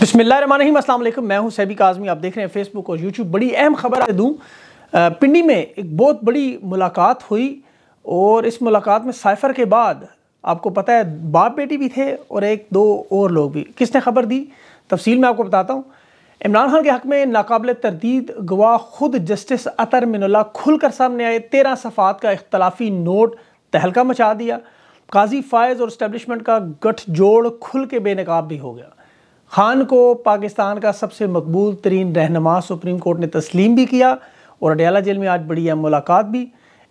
بسم اللہ الرحمن الرحیم السلام علیکم میں ہوں سیبی کاظمی آپ دیکھ رہے ہیں فیس بک اور یوٹیوب بڑی اہم خبر ہے دوں پنڈی میں ایک بہت بڑی ملاقات ہوئی اور اس ملاقات میں سائفر کے بعد آپ کو پتہ ہے باپ بیٹی بھی تھے اور ایک دو اور لوگ بھی کس نے خبر دی تفصیل میں آپ کو بتاتا ہوں عمران خان کے حق میں ناقابل تردید گواہ خود جسٹس عطر من اللہ کھل کر سامنے آئے تیرہ صفحات کا اختلافی نوٹ تہلکہ مچا دیا قاضی فائز اور اسٹیبلشمنٹ کا گٹھ جوڑ کھل کے بے نقاب بھی ہو گیا خان کو پاکستان کا سب سے مقبول ترین رہنما سپریم کورٹ نے تسلیم بھی کیا اور اڈیالہ جیل میں آج بڑی اہم ملاقات بھی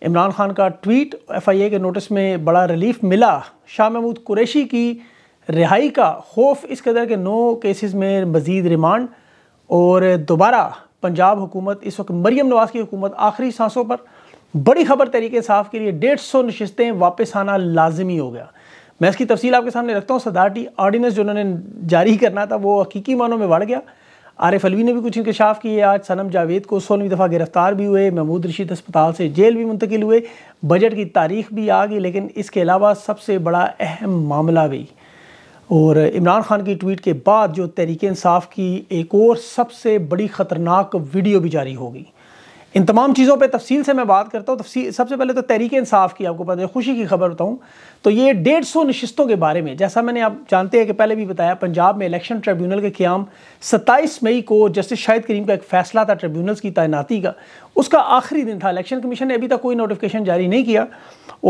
عمران خان کا ٹویٹ ایف آئی اے کے نوٹس میں بڑا ریلیف ملا شاہ محمود قریشی کی رہائی کا خوف اس قدر کے نو کیسز میں مزید ریمانڈ اور دوبارہ پنجاب حکومت اس وقت مریم نواز کی حکومت آخری سانسوں پر بڑی خبر طریقے صاف کے لیے ڈیڑھ سو نشستیں واپس آنا لازمی ہو گیا میں اس کی تفصیل آپ کے سامنے رکھتا ہوں صدارٹی آرڈیننس انہوں نے جاری کرنا تھا وہ حقیقی معنوں میں بڑھ گیا عارف علوی نے بھی کچھ انکشاف کیے آج سنم جاوید کو سولہویں دفعہ گرفتار بھی ہوئے محمود رشید اسپتال سے جیل بھی منتقل ہوئے بجٹ کی تاریخ بھی آ گئی لیکن اس کے علاوہ سب سے بڑا اہم معاملہ بھی اور عمران خان کی ٹویٹ کے بعد جو تحریک انصاف کی ایک اور سب سے بڑی خطرناک ویڈیو بھی جاری ہو گئی ان تمام چیزوں پہ تفصیل سے میں بات کرتا ہوں سب سے پہلے تو تحریک انصاف کی آپ کو پتہ ہے خوشی کی خبر بتاؤں تو یہ ڈیڑھ سو نشستوں کے بارے میں جیسا میں نے آپ جانتے ہیں کہ پہلے بھی بتایا پنجاب میں الیکشن ٹریبیونل کے قیام ستائیس مئی کو جسٹس شاہد کریم کا ایک فیصلہ تھا ٹریبیونلز کی تعیناتی کا اس کا آخری دن تھا الیکشن کمیشن نے ابھی تک کوئی نوٹیفکیشن جاری نہیں کیا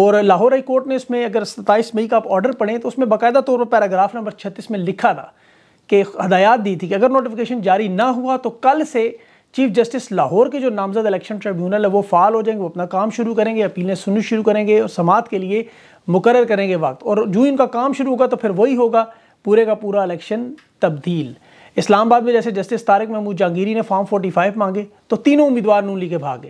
اور لاہور ہائی کورٹ نے اس میں اگر ستائیس مئی کا آپ آرڈر پڑھیں تو اس میں باقاعدہ طور پر پیراگراف نمبر چھتیس میں لکھا تھا کہ ہدایات دی تھی کہ اگر نوٹیفکیشن جاری نہ ہوا تو کل سے چیف جسٹس لاہور کے جو نامزد الیکشن ٹریبیونل ہے وہ فعال ہو جائیں گے وہ اپنا کام شروع کریں گے اپیلیں سننی شروع کریں گے اور سماعت کے لیے مقرر کریں گے وقت اور جو ان کا کام شروع ہوگا تو پھر وہی ہوگا پورے کا پورا الیکشن تبدیل اسلام آباد میں جیسے جسٹس طارق محمود جہانگیری نے فارم فورٹی مانگے تو تینوں امیدوار نون لی کے بھاگے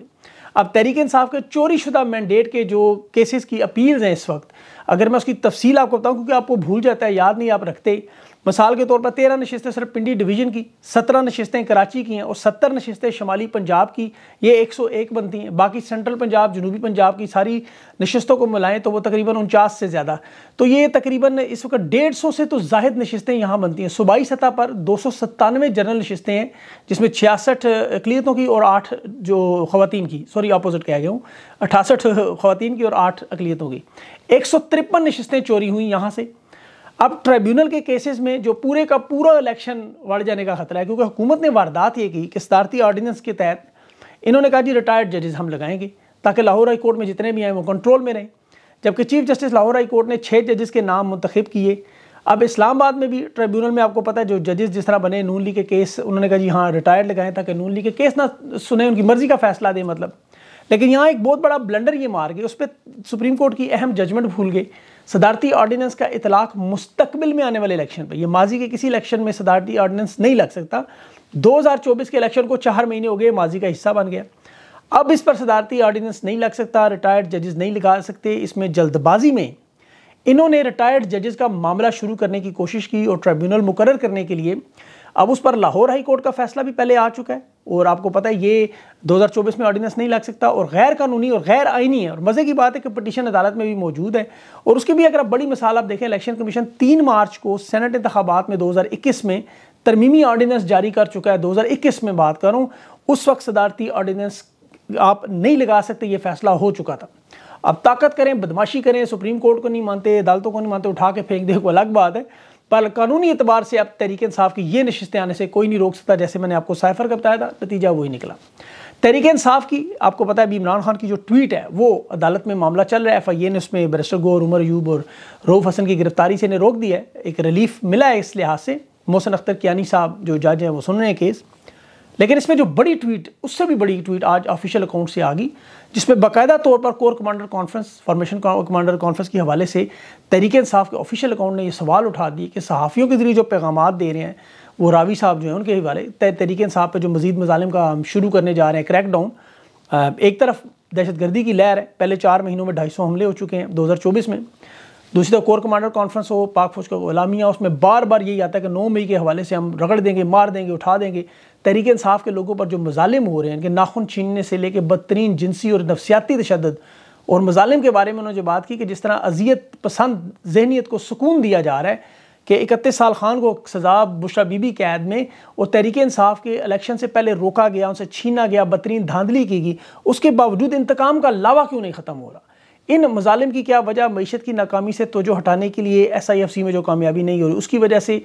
اب تحریک انصاف کے چوری شدہ مینڈیٹ کے جو کیسز کی اپیلز ہیں اس وقت اگر میں اس کی تفصیل آپ کو بتاؤں کیونکہ آپ کو بھول جاتا ہے یاد نہیں آپ رکھتے مثال کے طور پر تیرہ نشستیں صرف پنڈی ڈویژن کی سترہ نشستیں کراچی کی ہیں اور ستر نشستیں شمالی پنجاب کی یہ ایک سو ایک بنتی ہیں باقی سینٹرل پنجاب جنوبی پنجاب کی ساری نشستوں کو ملائیں تو وہ تقریباً انچاس سے زیادہ تو یہ تقریباً اس وقت ڈیڑھ سو سے تو زائد نشستیں یہاں بنتی ہیں صوبائی سطح پر دو سو ستانوے جنرل نشستیں ہیں جس میں چھیاسٹھ اقلیتوں کی اور آٹھ جو خواتین کی سوری اپوزٹ کہا گیا ہوں اٹھاسٹھ خواتین کی اور آٹھ اقلیتوں کی ایک سو ترپن نشستیں چوری ہوئیں یہاں سے اب ٹریبیونل کے کیسز میں جو پورے کا پورا الیکشن بڑھ جانے کا خطرہ ہے کیونکہ حکومت نے واردات یہ کی کہ صدارتی آرڈیننس کے تحت انہوں نے کہا جی ریٹائرڈ ججز ہم لگائیں گے تاکہ ہائی کورٹ میں جتنے بھی آئیں وہ کنٹرول میں رہیں جبکہ چیف جسٹس ہائی کورٹ نے چھ ججز کے نام منتخب کیے اب اسلام آباد میں بھی ٹریبیونل میں آپ کو پتا ہے جو ججز جس طرح بنے نون لی کے کیس انہوں نے کہا جی ہاں ریٹائرڈ لگائیں تاکہ نون لی کے کیس نہ سنیں ان کی مرضی کا فیصلہ دیں مطلب لیکن یہاں ایک بہت بڑا بلنڈر یہ مار گئے اس پہ سپریم کورٹ کی اہم ججمنٹ بھول گئے صدارتی آرڈیننس کا اطلاق مستقبل میں آنے والے الیکشن پہ یہ ماضی کے کسی الیکشن میں صدارتی آرڈیننس نہیں لگ سکتا دو ہزار چوبیس کے الیکشن کو چار مہینے ہو گئے ماضی کا حصہ بن گیا اب اس پر صدارتی آرڈیننس نہیں لگ سکتا ریٹائرڈ ججز نہیں لگا سکتے اس میں جلد بازی میں انہوں نے ریٹائرڈ ججز کا معاملہ شروع کرنے کی کوشش کی اور ٹریبیونل مقرر کرنے کے لیے اب اس پر لاہور ہائی کورٹ کا فیصلہ بھی پہلے آ چکا ہے اور آپ کو پتا ہے یہ دوزار چوبیس میں آرڈیننس نہیں لگ سکتا اور غیر قانونی اور غیر آئینی ہے اور مزے کی بات ہے کہ پٹیشن عدالت میں بھی موجود ہے اور اس کی بھی اگر آپ بڑی مثال آپ دیکھیں الیکشن کمیشن تین مارچ کو سینٹ انتخابات میں دوزار اکیس میں ترمیمی آرڈیننس جاری کر چکا ہے دوزار اکیس میں بات کروں اس وقت صدارتی آرڈیننس آپ نہیں لگا سکتے یہ فیصلہ ہو چکا تھا اب طاقت کریں بدماشی کریں سپریم کورٹ کو نہیں مانتے عدالتوں کو نہیں مانتے اٹھا کے پھینک دے کو الگ بات ہے پر قانونی اعتبار سے اب تحریک انصاف کی یہ نشستیں آنے سے کوئی نہیں روک سکتا جیسے میں نے آپ کو سائفر کا بتایا تھا نتیجہ وہی نکلا تحریک انصاف کی آپ کو پتا ہے ابھی عمران خان کی جو ٹویٹ ہے وہ عدالت میں معاملہ چل رہا ہے ایف آئی اے نے اس میں بریسٹر گور عمر یوب اور روف حسن کی گرفتاری سے انہیں روک دیا ہے ایک ریلیف ملا ہے اس لحاظ سے محسن اختر کیانی صاحب جو جج ہیں وہ سن رہے ہیں کیس لیکن اس میں جو بڑی ٹویٹ اس سے بھی بڑی ٹویٹ آج آفیشل اکاؤنٹ سے آگی جس میں باقاعدہ طور پر corps commander conference formation commander conference کے حوالے سے تحریک انصاف کے آفیشل اکاؤنٹ نے یہ سوال اٹھا دی کہ صحافیوں کے ذریعے جو پیغامات دے رہے ہیں وہ راوی صاحب جو ہیں ان کے حوالے تحریک انصاف پہ جو مزید مظالم کا ہم شروع کرنے جا رہے ہیں کریک ڈاؤن ایک طرف دہشت گردی کی لہر ہے پہلے چار مہینوں میں ڈھائی سو حملے ہو چکے ہیں دو ہزار چوبیس میں دوسری طرف کور کمانڈر کانفرنس ہو پاک فوج کا غلامیہ اس میں بار بار یہی آتا ہے کہ نو مئی کے حوالے سے ہم رگڑ دیں گے مار دیں گے اٹھا دیں گے تحریک انصاف کے لوگوں پر جو مظالم ہو رہے ہیں ان کے ناخن چھیننے سے لے کے بدترین جنسی اور نفسیاتی تشدد اور مظالم کے بارے میں انہوں نے جو بات کی کہ جس طرح اذیت پسند ذہنیت کو سکون دیا جا رہا ہے کہ اکتیس سال خان کو سزا بشرا بی بی قید میں اور تحریک انصاف کے الیکشن سے پہلے روکا گیا ان سے چھینا گیا بدترین دھاندلی کی گئی اس کے باوجود انتقام کا لاوا کیوں نہیں ختم ہو رہا ان مظالم کی کیا وجہ معیشت کی ناکامی سے توجہ ہٹانے کے لیے ایس آئی ایف سی میں جو کامیابی نہیں ہو رہی اس کی وجہ سے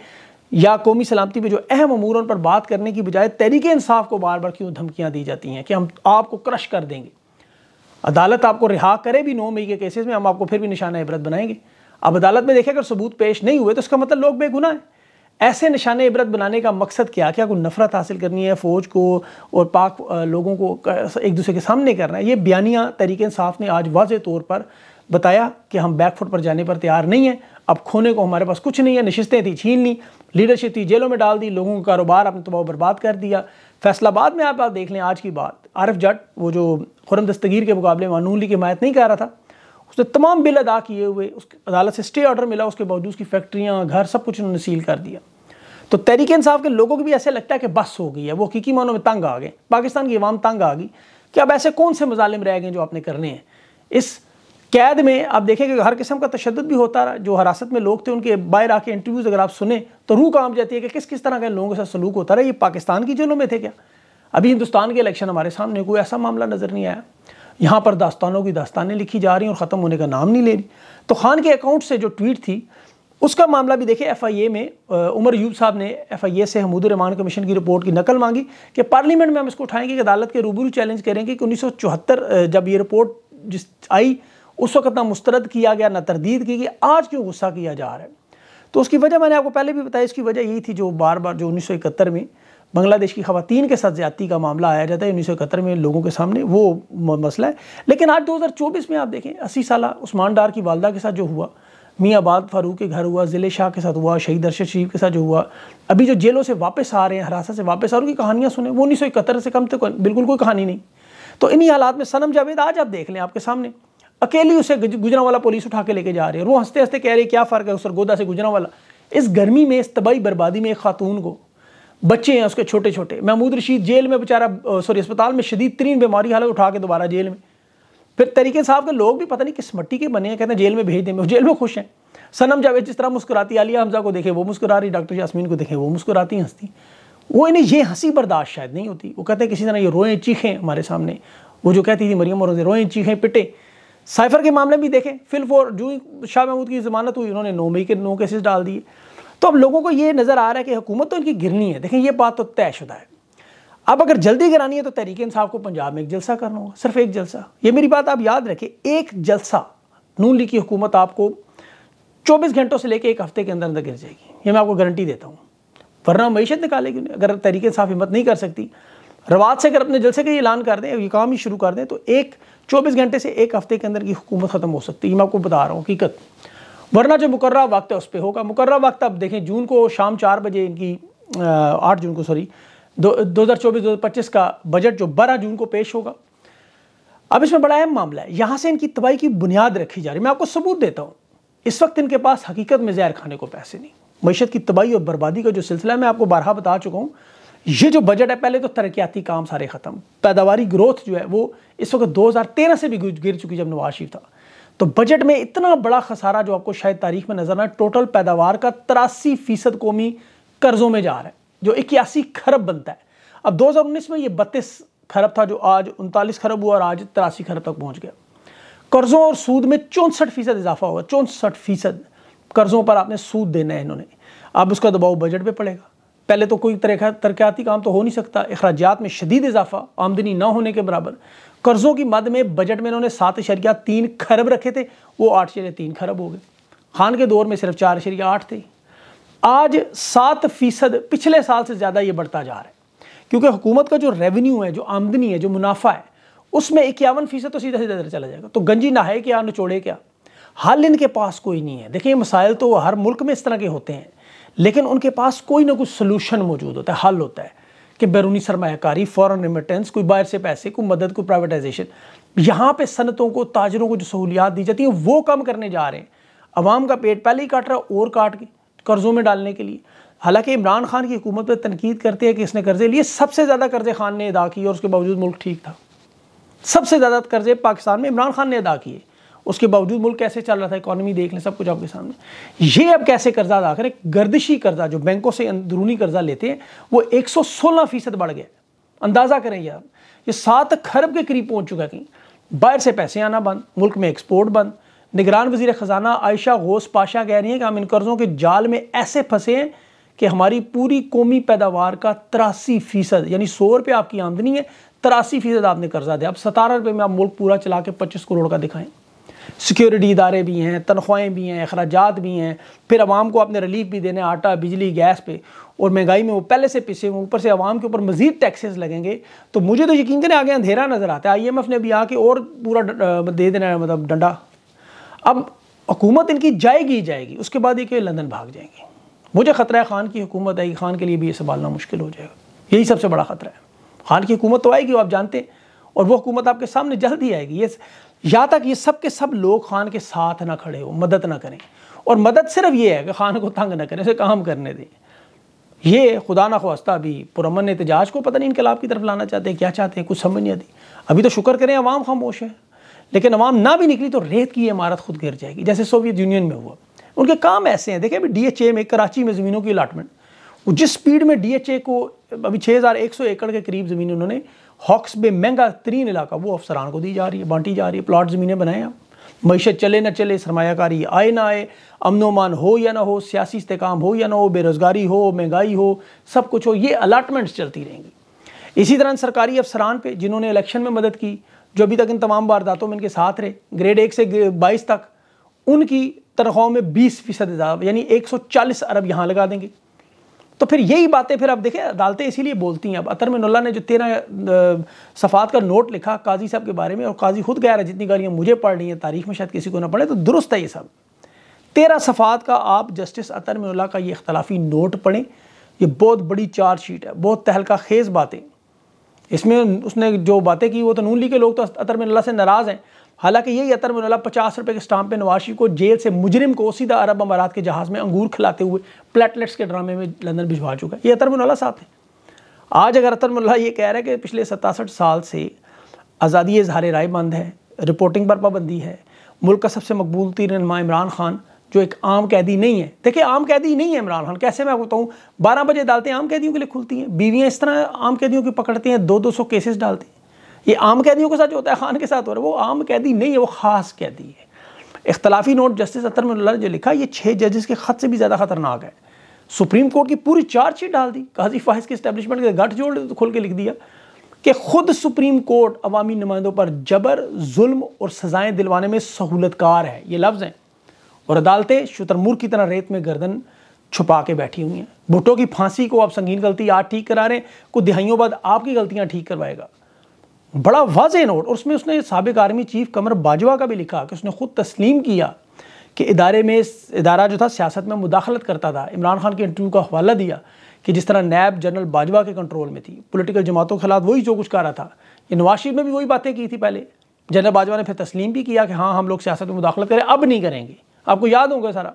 یا قومی سلامتی پہ جو اہم ان پر بات کرنے کی بجائے تحریک انصاف کو بار بار کیوں دھمکیاں دی جاتی ہیں کہ ہم آپ کو کرش کر دیں گے عدالت آپ کو رہا کرے بھی نو مئی کے کیسز میں ہم آپ کو پھر بھی نشانہ عبرت بنائیں گے اب عدالت میں دیکھیں اگر ثبوت پیش نہیں ہوئے تو اس کا مطلب لوگ بے گناہ ہیں ایسے نشان عبرت بنانے کا مقصد کیا کیا کوئی نفرت حاصل کرنی ہے فوج کو اور پاک لوگوں کو ایک دوسرے کے سامنے کرنا ہے یہ بیانیاں تحریک انصاف نے آج واضح طور پر بتایا کہ ہم بیک فٹ پر جانے پر تیار نہیں ہیں اب کھونے کو ہمارے پاس کچھ نہیں ہے نشستیں تھی چھین لی لیڈرشپ تھی جیلوں میں ڈال دی لوگوں کا کاروبار اپنے تباہ برباد کر دیا فیصلہ بعد میں آپ آپ دیکھ لیں آج کی بات عارف جٹ وہ جو خرم دستگیر کے مقابلے میں نولی حمایت نہیں کہہ رہا تھا اس نے تمام بل ادا کیے ہوئے اس عدالت سے سٹے آرڈر ملا اس کے باوجود اس کی فیکٹریاں گھر سب کچھ انہوں نے سیل کر دیا تو تحریک انصاف کے لوگوں کو بھی ایسے لگتا ہے کہ بس ہو گئی ہے وہ حقیقی معنوں میں تنگ آ گئے پاکستان کی عوام تنگ آ گئی کہ اب ایسے کون سے مظالم رہ گئے جو آپ نے کرنے ہیں اس قید میں آپ دیکھیں کہ ہر قسم کا تشدد بھی ہوتا رہا جو حراست میں لوگ تھے ان کے باہر آ کے انٹرویوز اگر آپ سنیں تو روح کام جاتی ہے کہ کس کس طرح کے لوگوں کے ساتھ سلوک ہوتا رہا یہ پاکستان کی جیلوں میں تھے کیا ابھی ہندوستان کے الیکشن ہمارے سامنے کوئی ایسا معاملہ نظر نہیں آیا یہاں پر داستانوں کی داستانیں لکھی جا رہی ہیں اور ختم ہونے کا نام نہیں لے رہی تو خان کے اکاؤنٹ سے جو ٹویٹ تھی اس کا معاملہ بھی دیکھیں ایف آئی اے میں عمر یوب صاحب نے ایف آئی اے سے حمود الرحمان کمیشن کی رپورٹ کی نقل مانگی کہ پارلیمنٹ میں ہم اس کو اٹھائیں گے کہ عدالت کے روبرو چیلنج کریں گے کہ انیس سو چوہتر جب یہ رپورٹ جس آئی اس وقت نہ مسترد کیا گیا نہ تردید کی گیا آج کیوں غصہ کیا جا رہا ہے تو اس کی وجہ میں نے آپ کو پہلے بھی بتایا اس کی وجہ یہی تھی جو بار بار جو انیس سو اکتر میں بنگلہ دیش کی خواتین کے ساتھ زیادتی کا معاملہ آیا جاتا ہے انیس سو اکتر میں لوگوں کے سامنے وہ مسئلہ ہے لیکن آج دو ہزار چوبیس میں آپ دیکھیں اسی سالہ عثمان ڈار کی والدہ کے ساتھ جو ہوا میاں آباد فاروق کے گھر ہوا ضلع شاہ کے ساتھ ہوا شہید ارشد شریف کے ساتھ جو ہوا ابھی جو جیلوں سے واپس آ رہے ہیں ہراساں سے واپس آ رہے ہیں کی کہانیاں سنیں وہ انیس سو اکہتر سے کم تک بالکل کوئی کہانی نہیں تو انہی حالات میں سنم جاوید آج آپ دیکھ لیں آپ کے سامنے اکیلی اسے گجرا والا پولیس اٹھا کے لے کے جا رہے ہیں وہ ہنستے ہنستے کہہ رہے ہیں کیا فرق ہے اس گودا سے گجرا والا اس گرمی میں اس تباہی بربادی میں ایک خاتون کو بچے ہیں اس کے چھوٹے چھوٹے محمود رشید جیل میں بچارہ سوری اسپتال میں شدید ترین بیماری حالت اٹھا کے دوبارہ جیل میں پھر طریقے صاحب کے لوگ بھی پتہ نہیں کس مٹی کے بنے ہیں کہتے ہیں جیل میں بھیج دیں وہ جیل میں خوش ہیں سنم جاوید جس طرح مسکراتی عالیہ حمزہ کو دیکھیں وہ مسکرا رہی ڈاکٹر یاسمین کو دیکھیں وہ مسکراتی ہنستی وہ انہیں یہ ہنسی برداشت شاید نہیں ہوتی وہ کہتے ہیں کسی طرح یہ روئیں چیخیں ہمارے سامنے وہ جو کہتی تھی مریم اور روئیں چیخیں پٹیں سائفر کے معاملے بھی دیکھیں فل فور جو شاہ محمود کی ضمانت ہوئی انہوں نے نو مئی کے نو کیسز ڈال دیے تو اب لوگوں کو یہ نظر آ رہا ہے کہ حکومت تو ان کی گرنی ہے دیکھیں یہ بات تو طے شدہ ہے اب اگر جلدی گرانی ہے تو تحریک انصاف کو پنجاب میں ایک جلسہ کرنا ہوگا صرف ایک جلسہ یہ میری بات آپ یاد رکھیں ایک جلسہ نون لیگ کی حکومت آپ کو چوبیس گھنٹوں سے لے کے ایک ہفتے کے اندر اندر گر جائے گی یہ میں آپ کو گارنٹی دیتا ہوں ورنہ معیشت نکالے گی اگر تحریک انصاف ہمت نہیں کر سکتی رواد سے اگر اپنے جلسے کا اعلان کر دیں یہ کام ہی شروع کر دیں تو ایک چوبیس گھنٹے سے ایک ہفتے کے اندر کی حکومت ختم ہو سکتی ہے میں آپ کو بتا رہا ہوں حقیقت ورنہ جو مقررہ وقت ہے اس پہ ہوگا مقررہ وقت آپ دیکھیں جون کو شام چار بجے ان کی آٹھ جون کو سوری دو ہزار چوبیس دو ہزار پچیس کا بجٹ جو بارہ جون کو پیش ہوگا اب اس میں بڑا اہم معاملہ ہے یہاں سے ان کی تباہی کی بنیاد رکھی جا رہی ہے میں آپ کو ثبوت دیتا ہوں اس وقت ان کے پاس حقیقت میں زیر کھانے کو پیسے نہیں معیشت کی تباہی اور بربادی کا جو سلسلہ ہے میں آپ کو بارہا بتا چکا ہوں یہ جو بجٹ ہے پہلے تو ترقیاتی کام سارے ختم پیداواری گروتھ جو ہے وہ اس وقت دو ہزار تیرہ سے بھی گر چکی جب نواز شریف تھا تو بجٹ میں اتنا بڑا خسارہ جو آپ کو شاید تاریخ میں نظر نہ ہے ٹوٹل پیداوار کا تراسی فیصد قومی قرضوں میں جا رہا ہے جو اکیاسی خرب بنتا ہے اب دو ہزار انیس میں یہ بتیس خرب تھا جو آج انتالیس خرب ہوا اور آج تراسی خرب تک پہنچ گیا قرضوں اور سود میں چونسٹھ فیصد اضافہ ہوا چونسٹھ فیصد قرضوں پر آپ نے سود دینا ہے انہوں نے اب اس کا دباؤ بجٹ پہ پڑے گا پہلے تو کوئی ترقیاتی کام تو ہو نہیں سکتا اخراجات میں شدید اضافہ آمدنی نہ ہونے کے برابر قرضوں کی مد میں بجٹ میں انہوں نے سات اشریہ تین خرب رکھے تھے وہ آٹھ شریعہ تین خرب ہو گئے خان کے دور میں صرف چار اشریہ آٹھ تھے آج سات فیصد پچھلے سال سے زیادہ یہ بڑھتا جا رہا ہے کیونکہ حکومت کا جو ریونیو ہے جو آمدنی ہے جو منافع ہے اس میں اکیاون فیصد تو سیدھا سیدھا چلا جائے گا تو گنجی نہ ہے کیا نچوڑے کیا حل ان کے پاس کوئی نہیں ہے دیکھیں یہ مسائل تو ہر ملک میں اس طرح کے ہوتے ہیں لیکن ان کے پاس کوئی نہ کوئی سلوشن موجود ہوتا ہے حل ہوتا ہے کہ بیرونی سرمایہ کاری ریمیٹنس کوئی باہر سے پیسے کوئی مدد کوئی پرائیویٹائزیشن یہاں پہ صنعتوں کو تاجروں کو جو سہولیات دی جاتی ہیں وہ کم کرنے جا رہے ہیں عوام کا پیٹ پہلے ہی کاٹ رہا اور کاٹ گئی قرضوں میں ڈالنے کے لیے حالانکہ عمران خان کی حکومت پہ تنقید کرتے ہیں کہ اس نے قرضے لیے سب سے زیادہ قرضے خان نے ادا اور اس کے باوجود ملک ٹھیک تھا سب سے زیادہ قرضے پاکستان میں عمران خان نے ادا کیے اس کے باوجود ملک کیسے چل رہا تھا اکانومی دیکھ لیں سب کچھ آپ کے سامنے یہ اب کیسے قرضہ ادا کریں گردشی قرضہ جو بینکوں سے اندرونی قرضہ لیتے ہیں وہ ایک سو سولہ فیصد بڑھ گئے اندازہ کریں یار یہ سات خرب کے قریب پہنچ چکا کہیں باہر سے پیسے آنا بند ملک میں ایکسپورٹ بند نگران وزیر خزانہ عائشہ غوث پاشا کہہ رہی ہیں کہ ہم ان قرضوں کے جال میں ایسے پھنسے ہیں کہ ہماری پوری قومی پیداوار کا تراسی فیصد یعنی سو روپے آپ کی آمدنی ہے تراسی فیصد آپ نے قرضہ دیا اب ستارہ روپے میں آپ ملک پورا چلا کے پچیس کروڑ کا دکھائیں سیکیورٹی ادارے بھی ہیں تنخواہیں بھی ہیں اخراجات بھی ہیں پھر عوام کو آپ نے ریلیف بھی دینے آٹا بجلی گیس پہ اور مہنگائی میں وہ پہلے سے پیچھے ہوں اوپر سے عوام کے اوپر مزید ٹیکسز لگیں گے تو مجھے تو یقین کریں آگے اندھیرا نظر آتا ہے آئی ایم ایف نے بھی آ کے اور پورا مطلب دے دینا ہے مطلب ڈنڈا اب حکومت ان کی جائے گی جائے گی اس کے بعد یہ کہ لندن بھاگ جائیں گے مجھے خطرہ ہے خان کی حکومت آئے گی خان کے لیے بھی یہ سنبھالنا مشکل ہو جائے گا یہی سب سے بڑا خطرہ ہے خان کی حکومت تو آئے گی وہ آپ جانتے ہیں اور وہ حکومت آپ کے سامنے جلد ہی آئے گی یہ یا تک یہ سب کے سب لوگ خان کے ساتھ نہ کھڑے ہو مدد نہ کریں اور مدد صرف یہ ہے کہ خان کو تنگ نہ کریں اسے کام کرنے دیں یہ خدا نہ خواستہ بھی پرامن احتجاج کو پتہ نہیں انقلاب کی طرف لانا چاہتے ہیں کیا چاہتے ہیں کچھ سمجھ نہیں آتی ابھی تو شکر کریں عوام خاموش ہیں لیکن عوام نہ بھی نکلی تو ریت کی عمارت خود گر جائے گی جیسے سوویت یونین میں ہوا ان کے کام ایسے ہیں دیکھیں ابھی ڈی ایچ اے میں کراچی میں زمینوں کی الاٹمنٹ جس سپیڈ میں ڈی ایچ اے کو ابھی چھ ہزار ایک سو ایکڑ کے قریب زمین انہوں نے ہاکس بے مہنگا ترین علاقہ وہ افسران کو دی جا رہی ہے بانٹی جا رہی ہے پلاٹ زمینیں بنائیں معیشت چلے نہ چلے سرمایہ کاری آئے نہ آئے امن و مان ہو یا نہ ہو سیاسی استحکام ہو یا نہ ہو بے روزگاری ہو مہنگائی ہو سب کچھ ہو یہ الاٹمنٹس چلتی رہیں گی اسی طرح سرکاری افسران پہ جنہوں نے الیکشن میں مدد کی جو ابھی تک ان تمام وارداتوں میں ان کے ساتھ رہے گریڈ ایک سے بائیس تک ان کی تنخواہوں میں بیس فیصد اضافہ یعنی ایک سو چالیس ارب یہاں لگا دیں گے تو پھر یہی باتیں پھر آپ دیکھیں عدالتیں اسی لیے بولتی ہیں اب من اللہ نے جو تیرہ صفحات کا نوٹ لکھا قاضی صاحب کے بارے میں اور قاضی خود کہہ رہا ہے جتنی گالیاں مجھے پڑھ رہی ہیں تاریخ میں شاید کسی کو نہ پڑھیں تو درست ہے یہ سب تیرہ صفحات کا آپ جسٹس من اللہ کا یہ اختلافی نوٹ پڑھیں یہ بہت بڑی چارج شیٹ ہے بہت تہلکہ خیز باتیں اس میں اس نے جو باتیں کی وہ تو نون لی کے لوگ تو عطر اللہ سے ناراض ہیں حالانکہ یہی عطر اللہ پچاس روپے کے اسٹام پہ نواشی کو جیل سے مجرم کو سیدھا عرب امارات کے جہاز میں انگور کھلاتے ہوئے پلیٹلیٹس کے ڈرامے میں لندن بھجوا چکا ہے یہ بن اللہ ساتھ ہیں آج اگر بن اللہ یہ کہہ رہا ہے کہ پچھلے ستاسٹھ سال سے آزادی اظہار رائے بند ہے رپورٹنگ پر پابندی ہے ملک کا سب سے مقبول تیر تیما عمران خان جو ایک عام قیدی نہیں ہے دیکھیں عام قیدی نہیں ہے عمران خان کیسے میں بتاؤں ہوں بارہ بجے ڈالتے ہیں عام قیدیوں کے لیے کھلتی ہیں بیویاں اس طرح عام قیدیوں کی پکڑتی ہیں دو دو سو کیسز ڈالتی یہ عام قیدیوں کے ساتھ جو ہوتا ہے خان کے ساتھ ہو رہا ہے وہ عام قیدی نہیں ہے وہ خاص قیدی ہے اختلافی نوٹ جسٹس اتر جو لکھا یہ چھ ججز کے خط سے بھی زیادہ خطرناک ہے سپریم کورٹ کی پوری چارج شیٹ ڈال دی کہ اسٹیبلشمنٹ کے گٹھ جوڑ کھول کے لکھ دیا کہ خود سپریم کورٹ عوامی نمائندوں پر جبر ظلم اور سزائیں دلوانے میں سہولت کار ہے یہ لفظ ہیں اور عدالتیں شترمور کی طرح ریت میں گردن چھپا کے بیٹھی ہوئی ہیں بھٹو کی پھانسی کو آپ سنگین غلطی آج ٹھیک کرا رہے ہیں کچھ دہائیوں بعد آپ کی غلطیاں ٹھیک کروائے گا بڑا واضح نوٹ اور اس میں اس نے سابق آرمی چیف کمر باجوہ کا بھی لکھا کہ اس نے خود تسلیم کیا کہ ادارے میں ادارہ جو تھا سیاست میں مداخلت کرتا تھا عمران خان کے انٹرویو کا حوالہ دیا کہ جس طرح نیب جنرل باجوہ کے کنٹرول میں تھی پولیٹیکل جماعتوں کے خلاف وہی جو کچھ رہا تھا یہ نواز شریف میں بھی وہی باتیں کی تھی پہلے جنرل باجوہ نے پھر تسلیم بھی کیا کہ ہاں ہم لوگ سیاست میں مداخلت کریں اب نہیں کریں گے آپ کو یاد ہوگا سارا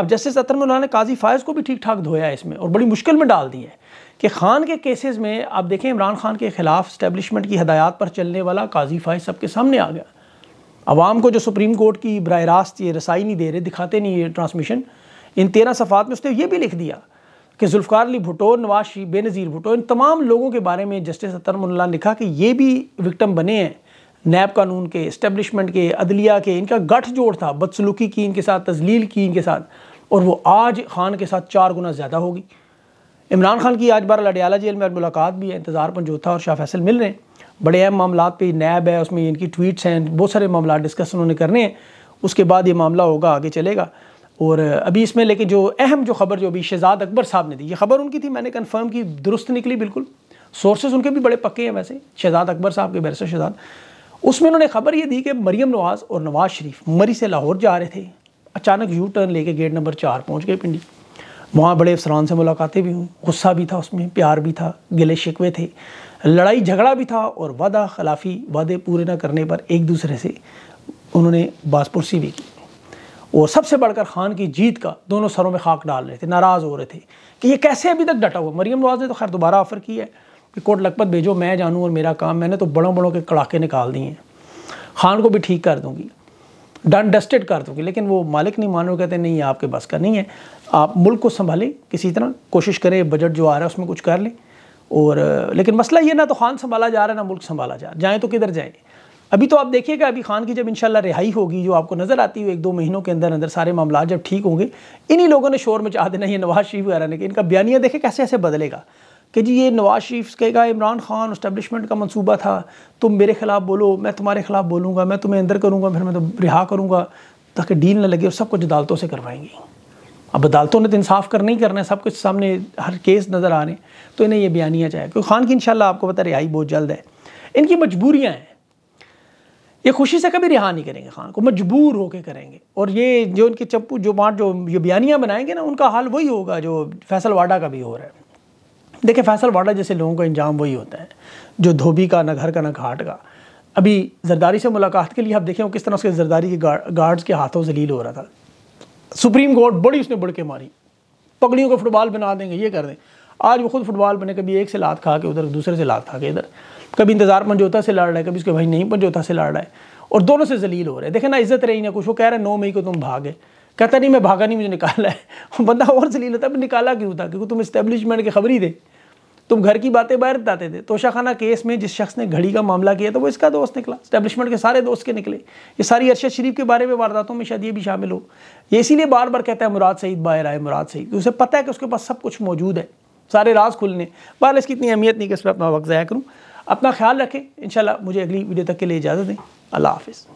اب جسٹس اطرم اللہ نے قاضی فائز کو بھی ٹھیک ٹھاک دھویا ہے اس میں اور بڑی مشکل میں ڈال دی ہے کہ خان کے کیسز میں آپ دیکھیں عمران خان کے خلاف اسٹیبلشمنٹ کی ہدایات پر چلنے والا قاضی فائز سب کے سامنے آ گیا عوام کو جو سپریم کورٹ کی براہ راست یہ رسائی نہیں دے رہے دکھاتے نہیں یہ ٹرانسمیشن ان تیرہ صفحات میں اس نے یہ بھی لکھ دیا کہ ذوالفقار علی بھٹو نواز شی بے نظیر بھٹو ان تمام لوگوں کے بارے میں جسٹس اطرم اللہ نے لکھا کہ یہ بھی وکٹم بنے ہیں نیب قانون کے اسٹیبلشمنٹ کے عدلیہ کے ان کا گٹھ جوڑ تھا بدسلوکی کی ان کے ساتھ تزلیل کی ان کے ساتھ اور وہ آج خان کے ساتھ چار گنا زیادہ ہوگی عمران خان کی آج بار لڈیالہ جیل میں ملاقات بھی ہے انتظار پنجوتھا اور شاہ فیصل مل رہے ہیں بڑے اہم معاملات پہ نیب ہے اس میں ان کی ٹویٹس ہیں بہت سارے معاملات ڈسکس انہوں نے کرنے ہیں اس کے بعد یہ معاملہ ہوگا آگے چلے گا اور ابھی اس میں لیکن جو اہم جو خبر جو ابھی شہزاد اکبر صاحب نے دی یہ خبر ان کی تھی میں نے کنفرم کی درست نکلی بالکل سورسز ان کے بھی بڑے پکے ہیں ویسے شہزاد اکبر صاحب کے بیرسر شہزاد اس میں انہوں نے خبر یہ دی کہ مریم نواز اور نواز شریف مری سے لاہور جا رہے تھے اچانک یو ٹرن لے کے گیٹ نمبر چار پہنچ گئے پنڈی وہاں بڑے افسران سے ملاقاتیں بھی ہوں غصہ بھی تھا اس میں پیار بھی تھا گلے شکوے تھے لڑائی جھگڑا بھی تھا اور وعدہ خلافی وعدے پورے نہ کرنے پر ایک دوسرے سے انہوں نے باس پرسی بھی کی اور سب سے بڑھ کر خان کی جیت کا دونوں سروں میں خاک ڈال رہے تھے ناراض ہو رہے تھے کہ یہ کیسے ابھی تک ڈٹا ہوا مریم نواز نے تو خیر دوبارہ آفر کی ہے کہ کوٹ لکھپت بھیجو میں جانوں اور میرا کام میں نے تو بڑوں بڑوں کے کڑاکے نکال دیے ہیں خان کو بھی ٹھیک کر دوں گی ڈن ڈسٹڈ کر دوں گی لیکن وہ مالک نہیں مانو کہتے نہیں آپ کے بس کا نہیں ہے آپ ملک کو سنبھالیں کسی طرح کوشش کریں بجٹ جو آ رہا ہے اس میں کچھ کر لیں اور لیکن مسئلہ یہ نہ تو خان سنبھالا جا رہا ہے نہ ملک سنبھالا جا رہا جائیں تو کدھر جائیں ابھی تو آپ دیکھیے گا ابھی خان کی جب انشاءاللہ رہائی ہوگی جو آپ کو نظر آتی ہے ایک دو مہینوں کے اندر اندر سارے معاملات جب ٹھیک ہوں گے انہی لوگوں نے شور میں دینا یہ نواز شریف وغیرہ نے کہ ان کا بیانیہ دیکھیں کیسے ایسے بدلے گا کہ جی یہ نواز شریف کہے گا عمران خان اسٹیبلشمنٹ کا منصوبہ تھا تم میرے خلاف بولو میں تمہارے خلاف بولوں گا میں تمہیں اندر کروں گا پھر میں تو رہا کروں گا تاکہ ڈیل نہ لگے اور سب کچھ عدالتوں سے کروائیں گے اب عدالتوں نے تو انصاف کر نہیں کرنا ہے سب کچھ سامنے ہر کیس نظر آ رہے ہیں تو انہیں یہ بیانیاں چاہیے کیونکہ خان کی انشاءاللہ آپ کو پتہ رہائی بہت جلد ہے ان کی مجبوریاں ہیں یہ خوشی سے کبھی رہا نہیں کریں گے خان کو مجبور ہو کے کریں گے اور یہ جو ان کے چپو جو بانٹ جو یہ بیانیاں بنائیں گے نا ان کا حال وہی ہوگا جو فیصل واڈا کا بھی ہو رہا ہے دیکھیں فیصل واڈا جیسے لوگوں کا انجام وہی ہوتا ہے جو دھوبی کا نہ گھر کا نہ گھاٹ کا ابھی زرداری سے ملاقات کے لیے آپ دیکھیں وہ کس طرح اس کے زرداری کے گارڈز کے ہاتھوں ذلیل ہو رہا تھا سپریم کورٹ بڑی اس نے بڑھ کے ماری پگڑیوں کو فٹ بال بنا دیں گے یہ کر دیں آج وہ خود فٹ بال بنے کبھی ایک سے لات کھا کے ادھر دوسرے سے لات کھا کے ادھر کبھی انتظار پنجوتا سے لڑ رہا ہے کبھی اس کے بھائی نہیں پنجوتا سے لڑ رہا ہے اور دونوں سے ذلیل ہو رہے ہیں دیکھیں نا عزت رہی نہ کچھ وہ کہہ رہے ہیں نو مئی کو تم بھاگے کہتا نہیں میں بھاگا نہیں مجھے نکالا ہے بندہ اور ذلیل ہوتا ہے نکالا کیوں تھا کیونکہ تم اسٹیبلشمنٹ کی خبر ہی دے تم گھر کی باتیں باہر بتاتے تھے توشہ خانہ کیس میں جس شخص نے گھڑی کا معاملہ کیا تھا وہ اس کا دوست نکلا اسٹیبلشمنٹ کے سارے دوست کے نکلے یہ ساری ارشد شریف کے بارے میں وارداتوں میں شاید یہ بھی شامل ہو یہ اسی لیے بار بار کہتا ہے مراد سعید باہر آئے مراد سعید اسے پتہ ہے کہ اس کے پاس سب کچھ موجود ہے سارے راز کھلنے بہرحال اس کی اتنی اہمیت نہیں کہ اس میں اپنا وقت ضائع کروں اپنا خیال رکھیں ان شاء اللہ مجھے اگلی ویڈیو تک کے لیے اجازت دیں اللہ حافظ